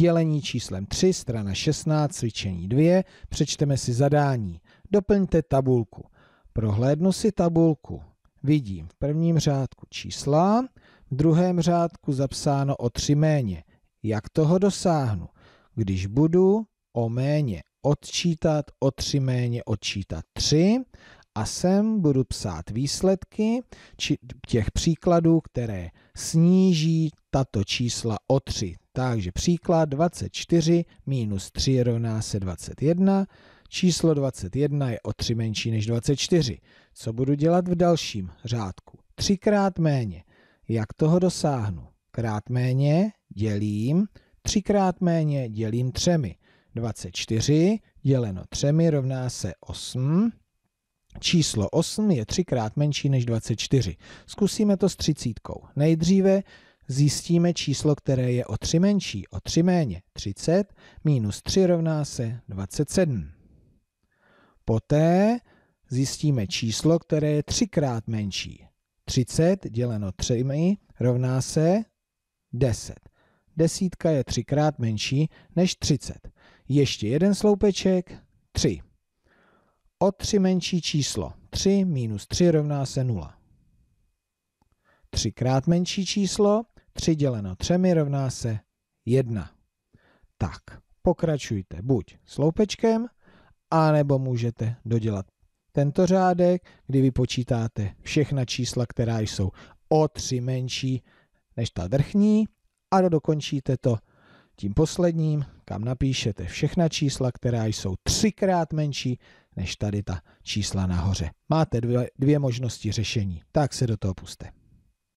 dělení číslem 3, strana 16, cvičení 2, přečteme si zadání. Doplňte tabulku. Prohlédnu si tabulku. Vidím v prvním řádku čísla, v druhém řádku zapsáno o tři méně. Jak toho dosáhnu? Když budu o méně odčítat, o tři méně odčítat tři a sem budu psát výsledky či těch příkladů, které sníží tato čísla o tři takže příklad 24 minus 3 rovná se 21. Číslo 21 je o 3 menší než 24. Co budu dělat v dalším řádku? Třikrát méně. Jak toho dosáhnu? Krát méně dělím, třikrát méně dělím třemi. 24 děleno třemi rovná se 8. Číslo 8 je třikrát menší než 24. Zkusíme to s třicítkou. Nejdříve zjistíme číslo, které je o 3 menší, o 3 méně. 30 minus 3 rovná se 27. Poté zjistíme číslo, které je 3 krát menší. 30 děleno 3 rovná se 10. Desítka je 3 krát menší než 30. Ještě jeden sloupeček, 3. O 3 menší číslo. 3 minus 3 rovná se 0. Třikrát menší číslo, 3 děleno 3 rovná se 1. Tak, pokračujte buď sloupečkem, anebo můžete dodělat tento řádek, kdy vypočítáte všechna čísla, která jsou o 3 menší než ta vrchní a dokončíte to tím posledním, kam napíšete všechna čísla, která jsou třikrát menší než tady ta čísla nahoře. Máte dvě, dvě možnosti řešení, tak se do toho puste.